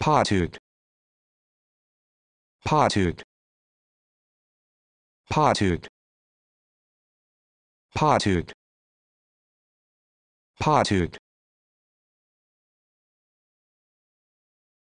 potted potted potted potted potted